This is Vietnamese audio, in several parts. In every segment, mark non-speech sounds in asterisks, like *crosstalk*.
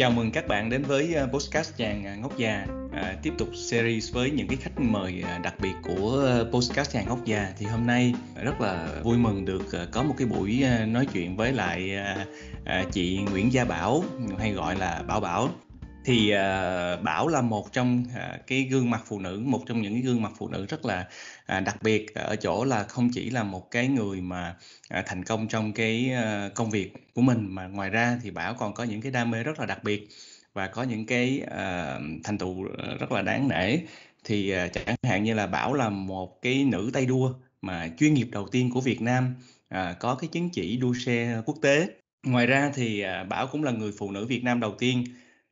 Chào mừng các bạn đến với ờ, podcast chàng ờ, ngốc già à, tiếp tục series với những cái khách mời ờ, đặc biệt của podcast chàng ngốc già thì hôm nay rất là vui mừng được có một cái buổi nói chuyện với lại chị Nguyễn Gia Bảo hay gọi là Bảo Bảo thì uh, Bảo là một trong uh, cái gương mặt phụ nữ một trong những cái gương mặt phụ nữ rất là uh, đặc biệt ở chỗ là không chỉ là một cái người mà uh, thành công trong cái uh, công việc của mình mà ngoài ra thì Bảo còn có những cái đam mê rất là đặc biệt và có những cái uh, thành tựu rất là đáng nể thì uh, chẳng hạn như là Bảo là một cái nữ tay đua mà chuyên nghiệp đầu tiên của Việt Nam uh, có cái chứng chỉ đua xe quốc tế ngoài ra thì uh, Bảo cũng là người phụ nữ Việt Nam đầu tiên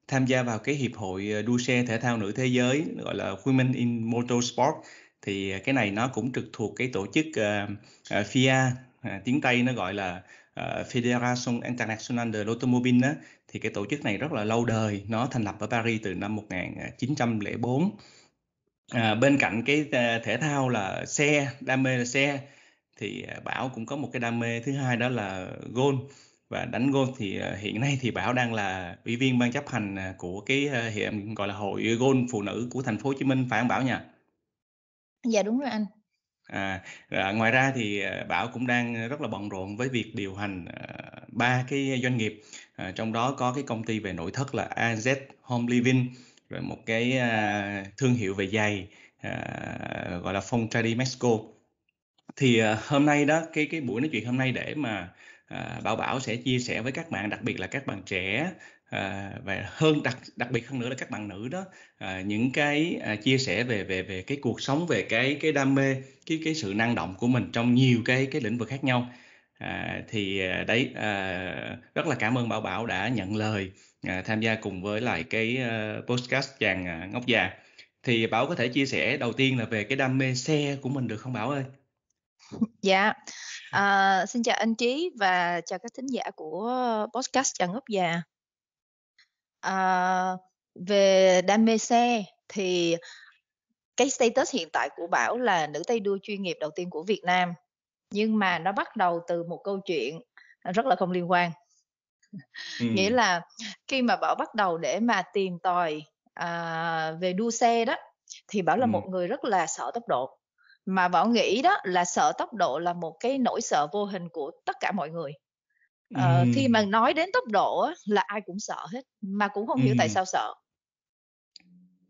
tham gia vào cái hiệp hội ờ, đua xe thể thao nữ thế giới gọi là Women in Motorsport thì ờ, cái này nó cũng trực thuộc cái tổ chức uh, ờ, FIA uh, à, tiếng Tây nó gọi là uh, Federation Internationale de l'Automobile đó thì cái tổ chức này rất là lâu đời nó thành lập ở Paris từ năm 1904 à, bên cạnh cái thể thao là xe đam mê là xe thì Bảo cũng có một cái đam mê thứ hai đó là golf và đánh golf thì ờ, hiện nay thì Bảo đang là ủy viên ban chấp hành ờ, của cái ờ, hiện gọi là hội golf phụ nữ của thành phố Hồ Chí Minh phải không Bảo nhỉ? Dạ đúng rồi anh. À, à ngoài ra thì Bảo cũng đang rất là bận rộn với việc điều hành ba cái doanh nghiệp trong đó có cái công ty về nội thất là AZ Home Living rồi một cái thương hiệu về giày gọi là Phong Tradi Mexico thì hôm nay đó cái cái buổi nói chuyện hôm nay để mà À, Bảo Bảo sẽ chia sẻ với các bạn đặc biệt là các bạn trẻ à, và hơn đặc đặc biệt hơn nữa là các bạn nữ đó à, những cái chia sẻ về về về cái cuộc sống về cái cái đam mê cái cái sự năng động của mình trong nhiều cái cái lĩnh vực khác nhau à, thì đấy à, rất là cảm ơn Bảo Bảo đã nhận lời à, tham gia cùng với lại cái uh, podcast chàng ngốc già thì Bảo có thể chia sẻ đầu tiên là về cái đam mê xe của mình được không Bảo ơi? Dạ, À, xin chào anh Trí và chào các thính giả của podcast trần Ngốc Già. À, về đam mê xe thì cái status hiện tại của Bảo là nữ tay đua chuyên nghiệp đầu tiên của Việt Nam. Nhưng mà nó bắt đầu từ một câu chuyện rất là không liên quan. Ừ. *laughs* Nghĩa là khi mà Bảo bắt đầu để mà tìm tòi à, về đua xe đó thì Bảo là ừ. một người rất là sợ tốc độ mà bảo nghĩ đó là sợ tốc độ là một cái nỗi sợ vô hình của tất cả mọi người ờ, ừ. khi mà nói đến tốc độ là ai cũng sợ hết mà cũng không ừ. hiểu tại sao sợ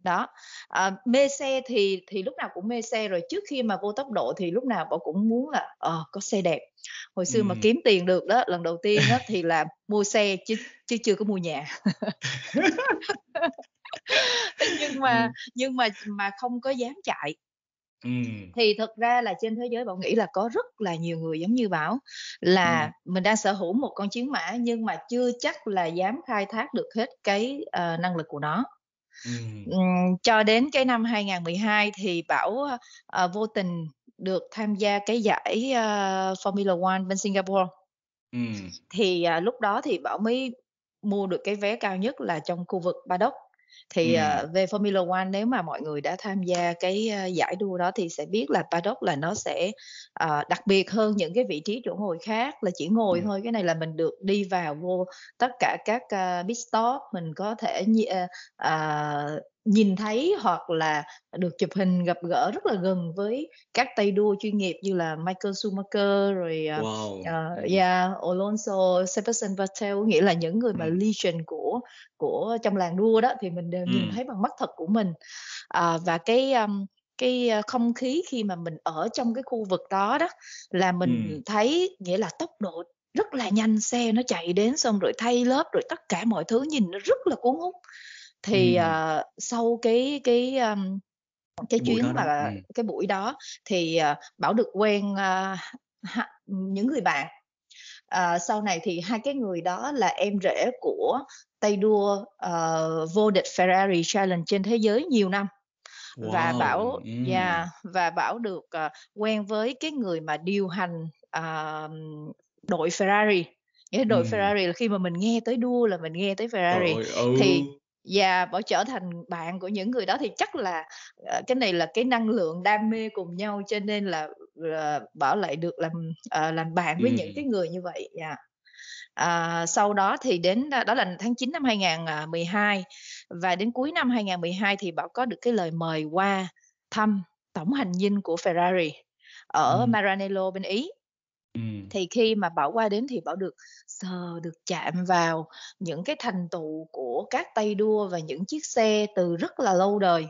đó à, mê xe thì thì lúc nào cũng mê xe rồi trước khi mà vô tốc độ thì lúc nào bọn cũng muốn là à, có xe đẹp hồi xưa ừ. mà kiếm tiền được đó lần đầu tiên đó thì là mua xe chứ chứ chưa có mua nhà *laughs* *laughs* nhưng mà ừ. nhưng mà mà không có dám chạy Ừ. Thì thực ra là trên thế giới Bảo nghĩ là có rất là nhiều người giống như Bảo là Ừm. mình đang sở hữu một con chiến mã nhưng mà chưa chắc là dám khai thác được hết cái, ờ, năng lực của nó. Ừ. Ừm. cho đến cái năm 2012 thì Bảo, ờ, vô tình được tham gia cái giải, ơ, ờ, Formula One bên Singapore. Ừm. Thì, à, lúc đó thì Bảo mới mua được cái vé cao nhất là trong khu vực paddock thì ừ. uh, về Formula One nếu mà mọi người đã tham gia cái uh, giải đua đó thì sẽ biết là paddock là nó sẽ uh, đặc biệt hơn những cái vị trí chỗ ngồi khác là chỉ ngồi ừ. thôi cái này là mình được đi vào vô tất cả các uh, pit stop mình có thể uh, uh, nhìn thấy hoặc là được chụp hình gặp gỡ rất là gần với các tay đua chuyên nghiệp như là Michael Schumacher rồi à, wow. uh, yeah, Alonso, Sebastian Vettel nghĩa là những người mà ừ. legend của của trong làng đua đó thì mình đều ừ. nhìn thấy bằng mắt thật của mình uh, và cái um, cái à, không khí khi mà mình ở trong cái khu vực đó đó là mình ừ. thấy nghĩa là tốc độ rất là nhanh xe nó chạy đến xong rồi thay lớp rồi tất cả mọi thứ nhìn nó rất là cuốn hút thì ừ. uh, sau cái cái um, cái buổi chuyến đó, mà Ừ. cái buổi đó thì uh, bảo được quen uh, ờ, ha, những người bạn uh, sau này thì hai cái người đó là em rể của tay đua uh, vô địch Ferrari Challenge trên thế giới nhiều năm wow. và bảo mm. yeah, và bảo được uh, quen với cái người mà điều hành uh, đội Ferrari cái đội mm. Ferrari là khi mà mình nghe tới đua là mình nghe tới Ferrari Trời, ừ. thì và bỏ trở thành bạn của những người đó thì chắc là, ờ, cái này là cái năng lượng đam mê cùng nhau, cho nên là, ờ, Bảo lại được làm, ờ, làm bạn với những cái người như vậy, yeah. À, sau đó thì đến ờ, đó là tháng 9 năm 2012 ờ, và đến cuối năm 2012 thì Bảo có được cái lời mời qua thăm tổng hành dinh của Ferrari ở Ừm. Maranello bên Ý. Ừm. Thì khi mà Bảo qua đến thì Bảo được sờ được chạm vào những cái thành tựu của các tay đua và những chiếc xe từ rất là lâu đời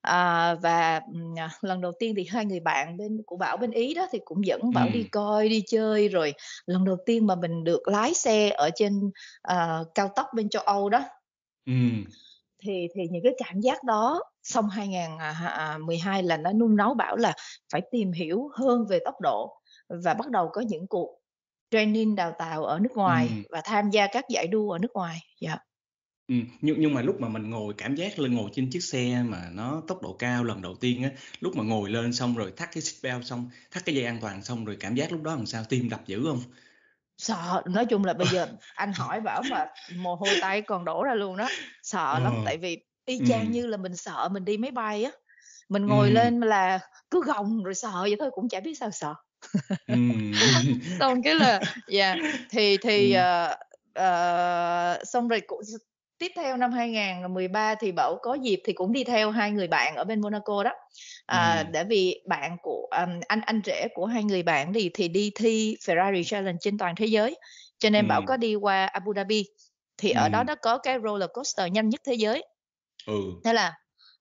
à, và à, lần đầu tiên thì hai người bạn bên của bảo bên ý đó thì cũng dẫn bảo ừ. đi coi đi chơi rồi lần đầu tiên mà mình được lái xe ở trên uh, cao tốc bên châu âu đó ừ. thì thì những cái cảm giác đó xong 2012 à, à, là nó nung nấu bảo là phải tìm hiểu hơn về tốc độ và bắt đầu có những cuộc training đào tạo ở nước ngoài ừ. và tham gia các giải đua ở nước ngoài dạ Ừ, nhưng nhưng mà lúc mà mình ngồi cảm giác là ngồi trên chiếc xe mà nó tốc độ cao lần đầu tiên á, lúc mà ngồi lên xong rồi thắt cái seatbelt xong, thắt cái dây an toàn xong rồi cảm giác lúc đó làm sao tim đập dữ không? Sợ, nói chung là bây giờ *laughs* anh hỏi bảo mà mồ hôi tay còn đổ ra luôn đó. Sợ ờ. lắm tại vì y chang ừ. như là mình sợ mình đi máy bay á. Mình ngồi ừ. lên là cứ gồng rồi sợ vậy thôi cũng chả biết sao sợ. *laughs* Xong cái là yeah, dạ, thì thì, Ừm. ờ, ờ xong rồi cũng tiếp theo năm 2013 thì Bảo có dịp thì cũng đi theo hai người bạn ở bên Monaco đó. À, Ừm. để vì bạn của ừm, anh anh rể của hai người bạn thì thì đi thi Ferrari Challenge trên toàn thế giới, cho nên Bảo có đi qua Abu Dhabi, thì ở đó nó có cái roller coaster nhanh nhất thế giới. Ừ. Thế là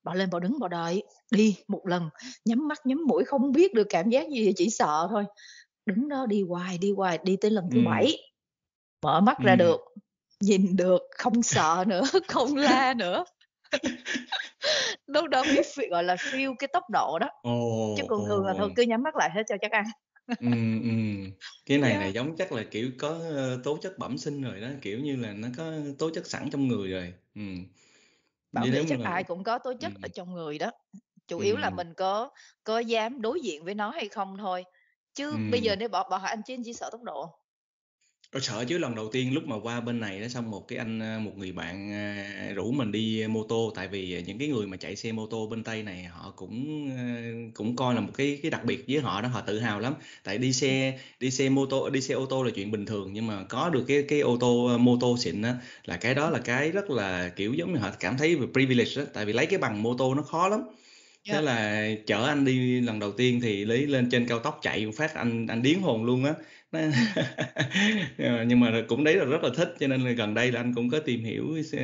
Bảo lên Bảo đứng Bảo đợi đi một lần nhắm mắt nhắm mũi không biết được cảm giác gì chỉ sợ thôi đứng đó đi hoài đi hoài đi tới lần thứ bảy ừ. mở mắt ừ. ra được nhìn được không sợ nữa *laughs* không la nữa *laughs* lúc đó mới gọi là siêu cái tốc độ đó oh, chứ còn thường oh. là thôi cứ nhắm mắt lại hết cho chắc ăn ừ, ừ. cái này yeah. này giống chắc là kiểu có tố chất bẩm sinh rồi đó kiểu như là nó có tố chất sẵn trong người rồi ừ. bảo nghĩ chắc là... ai cũng có tố chất ừ. ở trong người đó chủ ừ. yếu là mình có có dám đối diện với nó hay không thôi chứ ừ. bây giờ nếu bỏ bỏ hỏi anh chứ anh chỉ sợ tốc độ Tôi sợ chứ lần đầu tiên lúc mà qua bên này đó xong một cái anh một người bạn rủ mình đi mô tô tại vì à, những cái người mà chạy xe mô tô bên Tây này họ cũng cũng coi là một cái cái đặc biệt với họ đó họ tự hào lắm tại đi xe đi xe mô tô đi xe ô tô là chuyện bình thường nhưng mà có được cái cái ô tô mô tô xịn đó, là cái đó là cái rất là kiểu giống như họ cảm thấy privilege đó tại vì lấy cái bằng mô tô nó khó lắm Thế là chở anh đi lần đầu tiên thì Lý lên trên cao tốc chạy phát anh anh điếng hồn luôn á. *laughs* nhưng mà cũng đấy là rất là thích cho nên là gần đây là anh cũng có tìm hiểu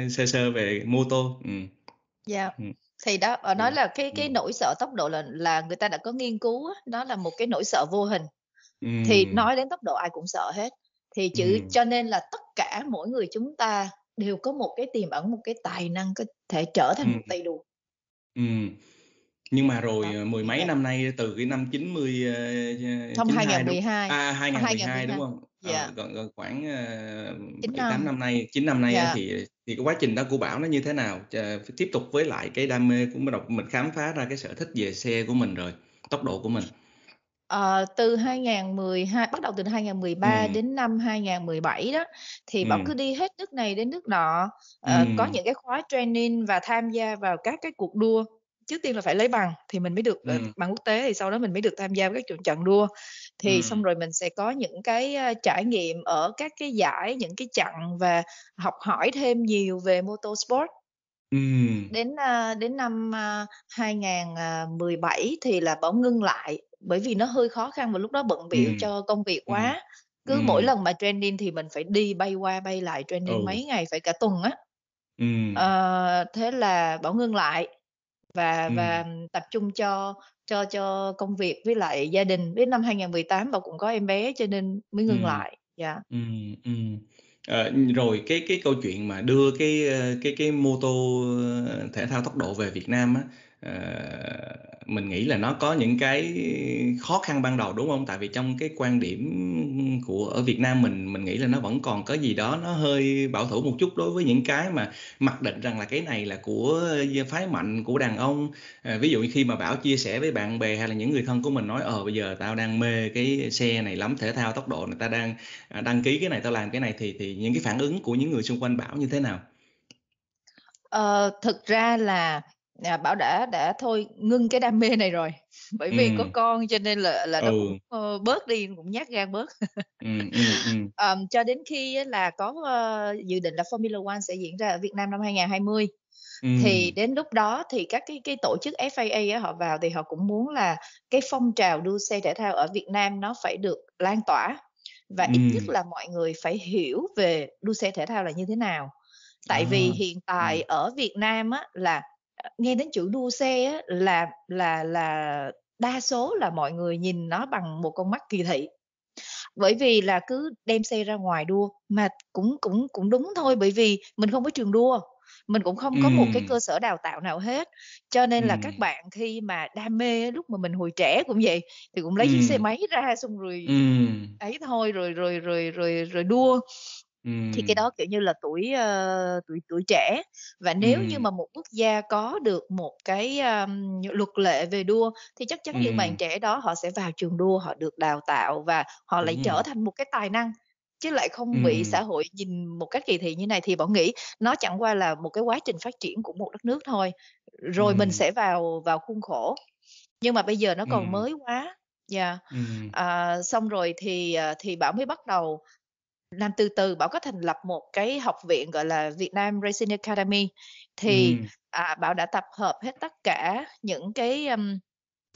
sơ sơ về mô tô. Ừ. Dạ. Ừ. Thì đó ờ, nói ừ. là cái ừ. cái nỗi sợ tốc độ là là người ta đã có nghiên cứu đó là một cái nỗi sợ vô hình. Thì nói đến tốc độ ai cũng sợ hết. Thì Ừ. chữ cho nên là tất cả mỗi người chúng ta đều có một cái tiềm ẩn một cái tài năng có thể trở Ừ. thành một tay đua. Ừ nhưng mà vâng. rồi đó. Ờ, mười mấy dạ. năm nay từ cái năm 90 không 2012 đúng, à, 2012, 2012 đúng không? Ờ, dạ. Ờ, còn, khoảng uh, 8 năm nay, 9 năm nay dạ. thì thì cái quá trình đó của Bảo nó như thế nào? Chờ, tiếp tục với lại cái đam mê của mình mình khám phá ra cái sở thích về xe của mình rồi, tốc độ của mình. À, từ 2012 bắt đầu từ 2013 ừ. đến năm 2017 đó thì ừ. bảo cứ đi hết nước này đến nước nọ à, ừ. có những cái khóa training và tham gia vào các cái cuộc đua trước tiên là phải lấy bằng thì mình mới được ờ, Ừm. bằng quốc tế thì sau đó mình mới được tham gia với các trận trận đua thì Ừm. xong rồi mình sẽ có những cái trải nghiệm ở các cái giải những cái trận và học hỏi thêm nhiều về motorsport Ừm. đến đến năm 2017 thì là Bảo ngưng lại bởi vì nó hơi khó khăn và lúc đó bận biểu Ừm. cho công việc Ừm. quá cứ mỗi lần mà training thì mình phải đi bay qua bay lại training Ừ. mấy ngày phải cả tuần á Ừ. Ờ, thế là Bảo ngưng lại và ừ. và tập trung cho cho cho công việc với lại gia đình. Đến năm 2018 Bảo cũng có em bé cho nên mới ngừng ừ. lại. Dạ. Yeah. Ừ ừ. À, rồi cái cái câu chuyện mà đưa cái ờ, cái cái mô tô ờ, thể thao tốc độ về Việt Nam á uh, mình nghĩ là nó có những cái khó khăn ban đầu đúng không tại vì trong cái quan điểm của ở Việt Nam mình mình nghĩ là nó vẫn còn có gì đó nó hơi bảo thủ một chút đối với những cái mà mặc định rằng là cái này là của phái mạnh của đàn ông uh, ví dụ như khi mà bảo chia sẻ với bạn bè hay là những người thân của mình nói ờ bây giờ tao đang mê cái xe này lắm thể thao tốc độ này tao đang à, đăng ký cái này tao làm cái này thì thì những cái phản ứng của những người xung quanh bảo như thế nào Ờ, thực ra là à, Bảo đã đã thôi ngưng cái đam mê này rồi *laughs* bởi ừ. vì có con cho nên là là nó ừ. cũng ờ, uh, bớt đi cũng nhát gan bớt ừ, ừ, ừ. Um, cho đến khi là có uh, dự định là Formula One sẽ diễn ra ở Việt Nam năm 2020 Ừ. thì đến lúc đó thì các cái cái tổ chức FIA á, họ vào thì họ cũng muốn là cái phong trào đua xe thể thao ở Việt Nam nó phải được lan tỏa và ừ. ít nhất là mọi người phải hiểu về đua xe thể thao là như thế nào tại à. vì hiện tại ừ. ở Việt Nam á là nghe đến chữ đua xe á, là là là đa số là mọi người nhìn nó bằng một con mắt kỳ thị bởi vì là cứ đem xe ra ngoài đua mà cũng cũng cũng đúng thôi bởi vì mình không có trường đua mình cũng không có một cái cơ sở đào tạo nào hết cho nên là các bạn khi mà đam mê lúc mà mình hồi trẻ cũng vậy thì cũng lấy chiếc xe máy ra xong rồi ấy thôi rồi rồi rồi rồi rồi đua thì cái đó kiểu như là tuổi ờ, tuổi tuổi trẻ và nếu như mà một quốc gia có được một cái um, luật lệ về đua thì chắc chắn những bạn trẻ đó họ sẽ vào trường đua họ được đào tạo và họ lại đúng trở thành một cái tài năng chứ lại không bị xã hội nhìn một cách kỳ thị như này thì bọn nghĩ nó chẳng qua là một cái quá trình phát triển của một đất nước thôi rồi mình sẽ vào vào khuôn khổ nhưng mà bây giờ nó còn ừm, mới quá dạ ừm, À, xong rồi thì ờ, thì Bảo mới bắt đầu Nam từ từ Bảo có thành lập một cái học viện gọi là Việt Nam Racing Academy thì ừ. à, Bảo đã tập hợp hết tất cả những cái um,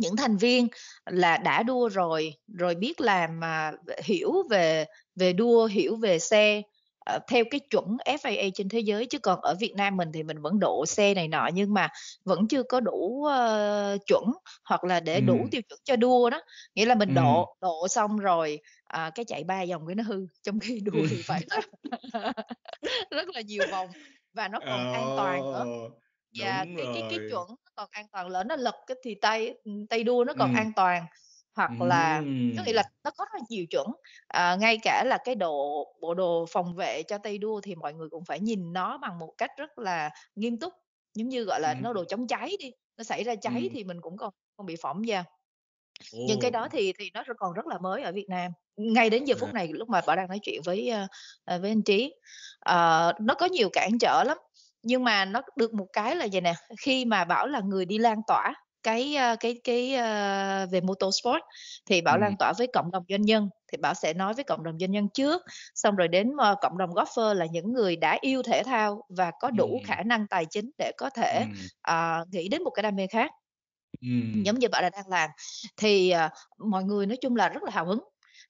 những thành viên là đã đua rồi rồi biết làm mà hiểu về về đua hiểu về xe ờ, theo cái chuẩn FIA trên thế giới chứ còn ở Việt Nam mình thì mình vẫn độ xe này nọ nhưng mà vẫn chưa có đủ uh, chuẩn hoặc là để ừ. đủ tiêu chuẩn cho đua đó nghĩa là mình ừ. độ độ xong rồi à, cái chạy ba vòng cái nó hư trong khi đua thì phải ừ. *laughs* rất là nhiều vòng và nó còn oh, an toàn nữa và dạ, cái, cái cái chuẩn nó còn an toàn lỡ nó lật cái thì tay tay đua nó còn ừ. an toàn hoặc ừ. là có nghĩa là nó có rất nhiều chuẩn à, ngay cả là cái đồ bộ đồ phòng vệ cho tay đua thì mọi người cũng phải nhìn nó bằng một cách rất là nghiêm túc giống như gọi là ừ. nó đồ chống cháy đi nó xảy ra cháy ừ. thì mình cũng còn không bị phỏng da Ồ. nhưng cái đó thì thì nó còn rất là mới ở Việt Nam ngay đến giờ phút dạ. này lúc mà bảo đang nói chuyện với ờ, ờ, với anh trí uh, nó có nhiều cản trở lắm nhưng mà nó được một cái là vậy nè khi mà bảo là người đi lan tỏa cái cái cái uh, về motorsport thì bảo ừ. lan tỏa với cộng đồng doanh nhân thì bảo sẽ nói với cộng đồng doanh nhân trước xong rồi đến uh, cộng đồng golfer là những người đã yêu thể thao và có đủ ừ. khả năng tài chính để có thể uh, nghĩ đến một cái đam mê khác Ừ. giống như bảo đã đang làm thì uh, mọi người nói chung là rất là hào hứng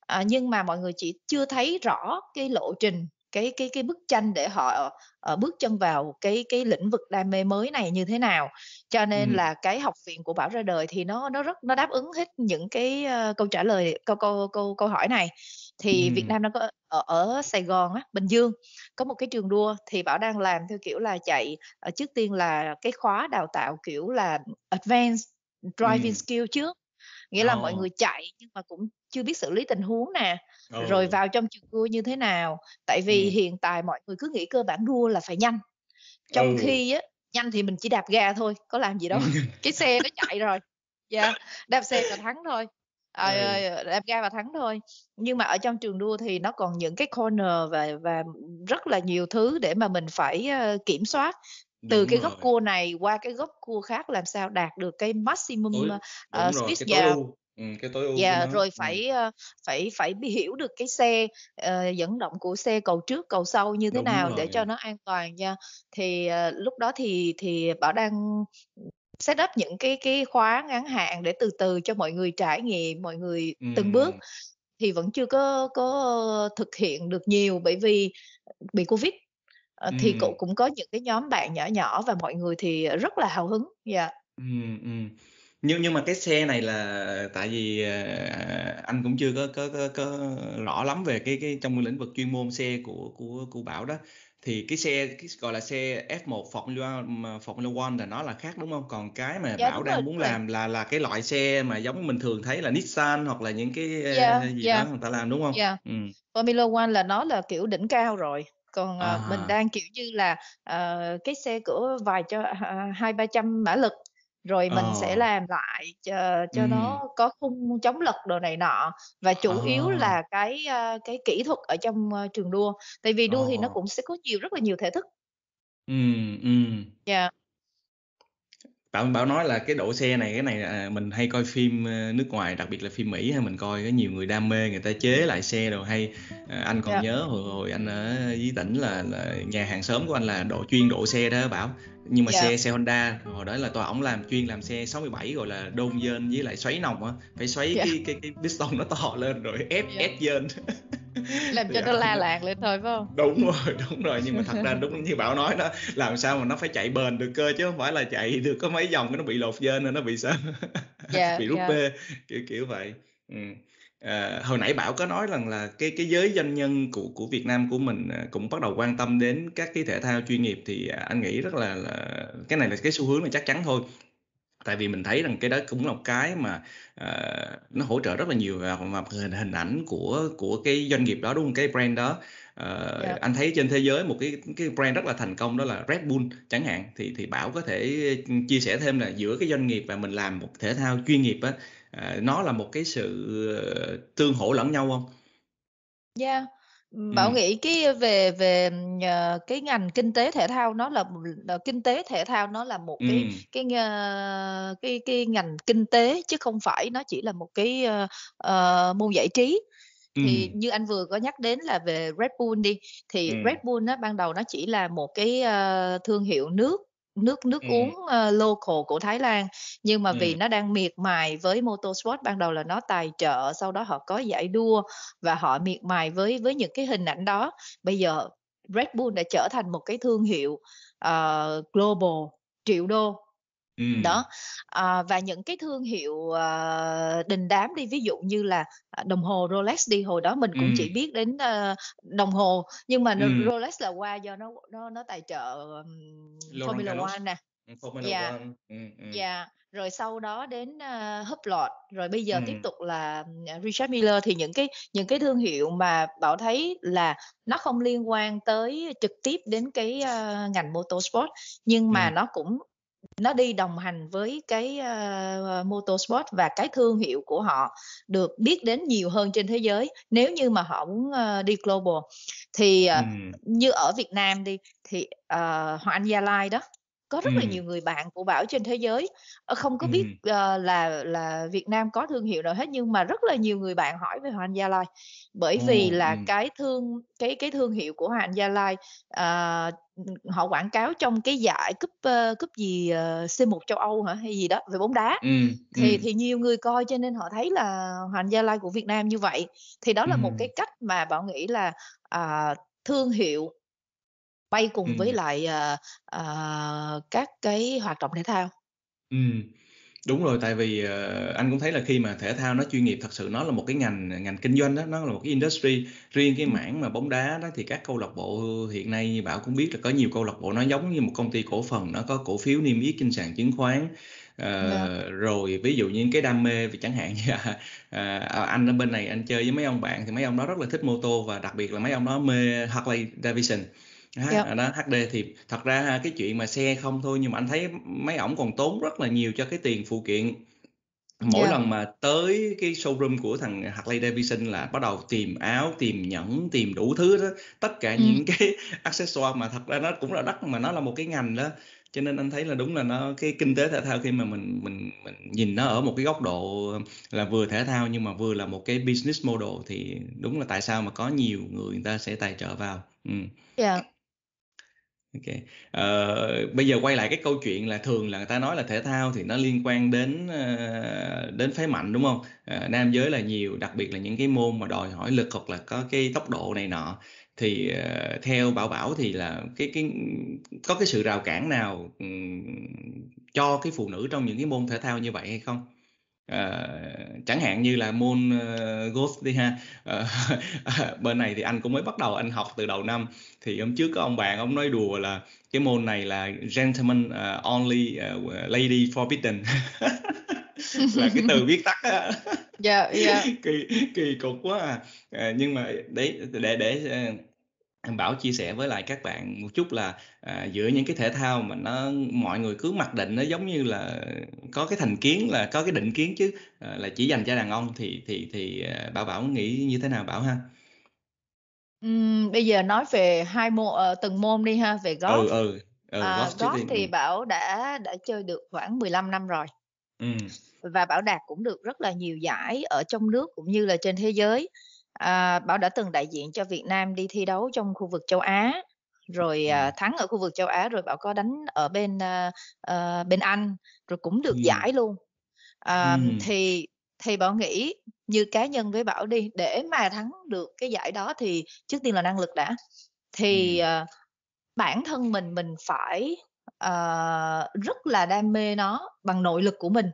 à, nhưng mà mọi người chỉ chưa thấy rõ cái lộ trình cái cái cái bức tranh để họ uh, bước chân vào cái cái lĩnh vực đam mê mới này như thế nào cho nên ừ. là cái học viện của bảo ra đời thì nó nó rất nó đáp ứng hết những cái uh, câu trả lời câu câu câu câu hỏi này thì ừ. Việt Nam nó có ở, ở Sài Gòn á, Bình Dương có một cái trường đua thì bảo đang làm theo kiểu là chạy uh, trước tiên là cái khóa đào tạo kiểu là advanced driving ừ. skill trước nghĩa là oh. mọi ờ. người chạy nhưng mà cũng chưa biết xử lý tình huống nè oh. rồi ừ. vào trong trường đua như thế nào tại vì ừ. hiện tại mọi người cứ nghĩ cơ bản đua là phải nhanh trong oh. khi á nhanh thì mình chỉ đạp ga thôi có làm gì đâu *laughs* cái xe nó chạy rồi dạ yeah. đạp xe là thắng thôi à, ừ. Ờ, đạp ga và thắng thôi nhưng mà ở trong trường đua thì nó còn những cái corner và và rất là nhiều thứ để mà mình phải uh, kiểm soát từ đúng cái rồi. góc cua này qua cái góc cua khác làm sao đạt được cái maximum tối, uh, ờ, speed ờ, rồi, cái tối ưu dạ rồi phải ừ. phải phải *laughs* hiểu được cái xe uh, dẫn động của xe cầu trước cầu sau như thế Đúng nào rồi, để dạ. cho nó an toàn nha thì uh, lúc đó thì thì bảo đang set up những cái cái khóa ngắn hạn để từ từ cho mọi người trải nghiệm mọi người ừ. từng bước thì vẫn chưa có có thực hiện được nhiều bởi vì bị covid ừ. thì cậu cũng có những cái nhóm bạn nhỏ nhỏ và mọi người thì rất là hào hứng dạ yeah. ừ, ừ. nhưng nhưng mà cái xe này là tại vì à, anh cũng chưa có có có, có rõ lắm về cái cái trong lĩnh vực chuyên môn xe của của của bảo đó thì cái xe cái gọi là xe F1 Formula Formula One là nó là khác đúng không? Còn cái mà dạ, Bảo đang rồi, muốn làm là là cái loại xe mà giống mình thường thấy là Nissan hoặc là những cái yeah, dạ, à, gì yeah. Dạ. đó người ta làm đúng không? Yeah. Dạ. Ừ. Formula One là nó là kiểu đỉnh cao rồi, còn ờ, à, mình đang, kiểu như là, ờ, cái xe cỡ vài cho hai ba trăm mã lực, rồi ờ. mình sẽ làm lại chờ cho Ừm. nó có khung chống lật đồ này nọ, và chủ ờ. yếu là cái, cái kỹ thuật ở trong, trường đua, tại vì đua thì nó cũng sẽ có nhiều rất là nhiều thể thức. Ừm, ừm. Yeah. Dạ bảo bảo nói là cái độ xe này cái này à, mình hay coi phim ờ, nước ngoài đặc biệt là phim mỹ hay mình coi có nhiều người đam mê người ta chế lại xe đồ hay ờ, anh còn yeah. Dạ. nhớ hồi hồi anh ở dưới tỉnh là, là nhà hàng xóm của anh là độ chuyên độ xe đó bảo nhưng mà yeah. Dạ. xe xe honda hồi đó là tòa ổng làm chuyên làm xe 67 rồi là đôn dên với lại xoáy nòng á phải xoáy yeah. Dạ. cái cái cái piston nó to lên rồi ép yeah. ép dên *laughs* *laughs* làm cho nó dạ. la lạc lên thôi phải không đúng rồi đúng rồi nhưng mà thật ra đúng như bảo nói đó làm sao mà nó phải chạy bền được cơ chứ không phải là chạy được có mấy vòng nó bị lột dơ nên nó bị sao *laughs* dạ, bị rút dạ. bê kiểu kiểu vậy ừ. À, hồi nãy bảo có nói rằng là cái cái giới doanh nhân của của Việt Nam của mình à, cũng bắt đầu quan tâm đến các cái thể thao chuyên nghiệp thì à, anh nghĩ rất là, là cái này là cái xu hướng là chắc chắn thôi tại vì mình thấy rằng cái đó cũng là một cái mà uh, nó hỗ trợ rất là nhiều vào mặt hình hình ảnh của của cái doanh nghiệp đó đúng không cái brand đó uh, ờ, yeah. Dạ. anh thấy trên thế giới một cái cái brand rất là thành công đó là Red Bull chẳng hạn thì thì bảo có thể chia sẻ thêm là giữa cái doanh nghiệp và mình làm một thể thao chuyên nghiệp á uh, nó là một cái sự tương hỗ lẫn nhau không? Dạ yeah Bảo Ừ. nghĩ cái về về ờ, cái ngành kinh tế thể thao nó là, ờ, kinh tế thể thao nó là một cái Ừm. cái ờ, cái cái ngành kinh tế chứ không phải nó chỉ là một cái ờ, ờ môn giải trí. Thì Ừm. như anh vừa có nhắc đến là về Red Bull đi thì Red Bull á ban đầu nó chỉ là một cái ờ, thương hiệu nước nước nước ừ. uống uh, local của Thái Lan nhưng mà ừ. vì nó đang miệt mài với motorsport ban đầu là nó tài trợ sau đó họ có giải đua và họ miệt mài với với những cái hình ảnh đó bây giờ Red Bull đã trở thành một cái thương hiệu uh, global triệu đô Ừ. đó à, và những cái thương hiệu à, đình đám đi ví dụ như là ờ, đồng hồ Rolex đi hồi đó mình cũng ừ. chỉ biết đến à, đồng hồ nhưng mà ừ. Rolex là qua do nó nó nó tài trợ um, Formula One nè Formula yeah. One ừ, ừ. Yeah. rồi sau đó đến uh, Hublot rồi bây giờ ừ. tiếp tục là Richard Miller thì những cái những cái thương hiệu mà bảo thấy là nó không liên quan tới trực tiếp đến cái uh, ngành motorsport nhưng mà ừ. nó cũng nó đi đồng hành với cái uh, motorsport và cái thương hiệu của họ được biết đến nhiều hơn trên thế giới nếu như mà họ muốn uh, đi global thì uh, ừ. như ở Việt Nam đi thì uh, Hoàng Gia Lai đó có rất ừ. là nhiều người bạn của bảo trên thế giới không có biết ừ. uh, là là Việt Nam có thương hiệu nào hết nhưng mà rất là nhiều người bạn hỏi về Hoàng Gia Lai bởi ừ. vì là cái thương cái cái thương hiệu của Hoàng Gia Lai uh, họ quảng cáo trong cái giải cúp uh, cúp gì uh, ờ, C1 châu Âu hả hay gì đó về bóng đá ừ, thì ừ. thì nhiều người coi cho nên họ thấy là Hoàng Gia Lai của Việt Nam như vậy thì đó là ừ. một cái cách mà bảo nghĩ là uh, thương hiệu bay cùng ừ. với lại uh, uh, các cái hoạt động thể thao. Ừ. Đúng rồi, tại vì ờ, anh cũng thấy là khi mà thể thao nó chuyên nghiệp thật sự nó là một cái ngành ngành kinh doanh đó, nó là một cái industry. Riêng cái ừ. mảng mà bóng đá đó thì các câu lạc bộ hiện nay như Bảo cũng biết là có nhiều câu lạc bộ nó giống như một công ty cổ phần, nó có cổ phiếu niêm yết trên sàn chứng khoán. Ờ, dạ. Ờ, rồi ví dụ như cái đam mê vì chẳng hạn như là, à, anh ở bên này anh chơi với mấy ông bạn thì mấy ông đó rất là thích mô tô và đặc biệt là mấy ông đó mê Harley Davidson H, dạ. dạ. à, đó HD thì thật ra cái chuyện mà xe không thôi nhưng mà anh thấy mấy ổng còn tốn rất là nhiều cho cái tiền phụ kiện mỗi Dạ. lần mà tới cái showroom của thằng Harley Davidson là bắt đầu tìm áo tìm nhẫn tìm đủ thứ đó tất cả Ừ. những cái *laughs* accessoire mà thật ra nó cũng là đắt mà nó là một cái ngành đó cho nên anh thấy là đúng là nó cái kinh tế thể thao khi mà mình mình mình nhìn nó ở một cái góc độ là vừa thể thao nhưng mà vừa là một cái business model thì đúng là tại sao mà có nhiều người người ta sẽ tài trợ vào ừ. Dạ ok uh, bây giờ quay lại cái câu chuyện là thường là người ta nói là thể thao thì nó liên quan đến ờ, đến phái mạnh đúng không ờ, nam giới là nhiều đặc biệt là những cái môn mà đòi hỏi lực hoặc là có cái tốc độ này nọ thì theo bảo bảo thì là cái cái có cái sự rào cản nào cho cái phụ nữ trong những cái môn thể thao như vậy hay không À, chẳng hạn như là môn uh, golf đi ha à, *laughs* bên này thì anh cũng mới bắt đầu anh học từ đầu năm thì hôm trước có ông bạn ông nói đùa là cái môn này là gentleman uh, only uh, lady forbidden *laughs* là cái từ *laughs* viết tắt á yeah, dạ, dạ. yeah. kỳ kỳ cục quá à. à nhưng mà đấy để để Bảo chia sẻ với lại các bạn một chút là à, giữa những cái thể thao mà nó mọi người cứ mặc định nó giống như là có cái thành kiến là có cái định kiến chứ à, là chỉ dành cho đàn ông thì thì thì à, Bảo Bảo nghĩ như thế nào Bảo ha? Uhm, bây giờ nói về hai môn uh, từng môn đi ha về ừ, golf. Ừ ừ. ừ à, golf, golf thì, thì Bảo đã đã chơi được khoảng 15 năm rồi. Ừ. Và Bảo đạt cũng được rất là nhiều giải ở trong nước cũng như là trên thế giới à, Bảo đã từng đại diện cho Việt Nam đi thi đấu trong khu vực châu Á rồi à, thắng ở khu vực châu Á rồi Bảo có đánh ở bên à, à, bên Anh rồi cũng được ừ. giải luôn à, ừ. thì thì Bảo nghĩ như cá nhân với Bảo đi để mà thắng được cái giải đó thì trước tiên là năng lực đã thì ừ. à, bản thân mình mình phải uh, rất là đam mê nó bằng nội lực của mình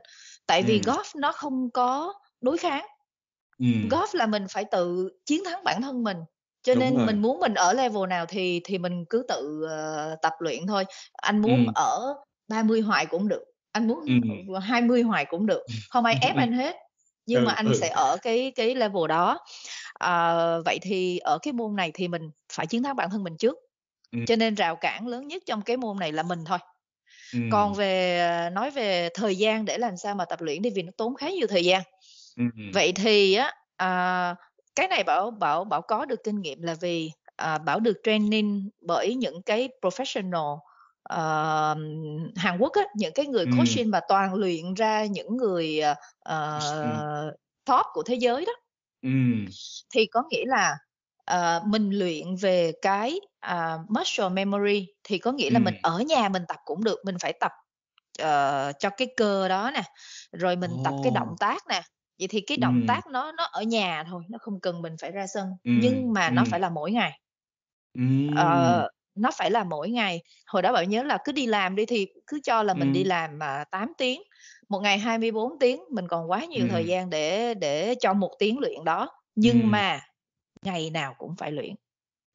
tại vì golf nó không có đối kháng ừ. golf là mình phải tự chiến thắng bản thân mình cho Đúng nên rồi. mình muốn mình ở level nào thì thì mình cứ tự uh, tập luyện thôi anh muốn ừ. ở 30 hoài cũng được anh muốn ừ. 20 hoài cũng được không ai ép anh *laughs* hết nhưng ừ, mà anh ừ. sẽ ở cái cái level đó à, vậy thì ở cái môn này thì mình phải chiến thắng bản thân mình trước ừ. cho nên rào cản lớn nhất trong cái môn này là mình thôi ừ. còn về ờ, nói về thời gian để làm sao mà tập luyện thì vì nó tốn khá nhiều thời gian Vậy thì á, à, cái này Bảo Bảo Bảo có được kinh nghiệm là vì, à, Bảo được training bởi những cái professional, ờ, Hàn Quốc á, những cái người Ừm. coaching mà toàn luyện ra những người, à, ờ, top của thế giới đó. Thì có nghĩa là, ờ, mình luyện về cái, à, muscle memory thì có nghĩa là mình ở nhà mình tập cũng được, mình phải tập, ờ, cho cái cơ đó nè, rồi mình tập cái động tác nè vậy thì cái động ừ. tác nó nó ở nhà thôi nó không cần mình phải ra sân ừ. nhưng mà ừ. nó phải là mỗi ngày ừ. ờ, nó phải là mỗi ngày hồi đó bạn nhớ là cứ đi làm đi thì cứ cho là mình ừ. đi làm mà tám tiếng một ngày 24 tiếng mình còn quá nhiều ừ. thời gian để để cho một tiếng luyện đó nhưng ừ. mà ngày nào cũng phải luyện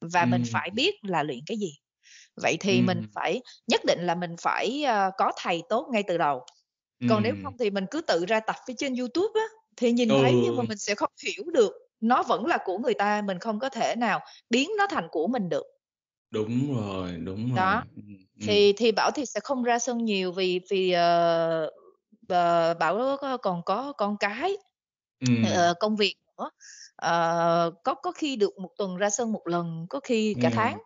và ừ. mình phải biết là luyện cái gì vậy thì ừ. mình phải nhất định là mình phải uh, có thầy tốt ngay từ đầu còn ừ. nếu không thì mình cứ tự ra tập phía trên youtube á thì nhìn ừ. thấy nhưng mà ừ. mình sẽ không hiểu được nó vẫn là của người ta mình không có thể nào biến nó thành của mình được đúng rồi đúng rồi đó ừ, ừ. thì thì bảo thì sẽ không ra sân nhiều vì vì uh, bảo còn có con cái ừ. uh, công việc nữa uh, có có khi được một tuần ra sân một lần có khi cả ừ. tháng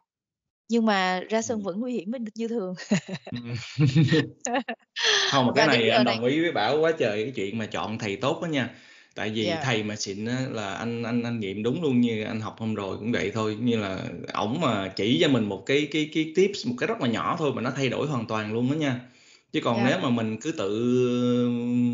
nhưng mà ra sân vẫn nguy hiểm như thường *laughs* không cái này anh đồng này... ý với bảo quá trời cái chuyện mà chọn thầy tốt đó nha tại vì yeah. Dạ. thầy mà xịn là anh anh anh nghiệm đúng luôn như anh học hôm rồi cũng vậy thôi như là ổng mà chỉ cho mình một cái cái cái tips một cái rất là nhỏ thôi mà nó thay đổi hoàn toàn luôn đó nha chứ còn yeah. Dạ. nếu mà mình cứ tự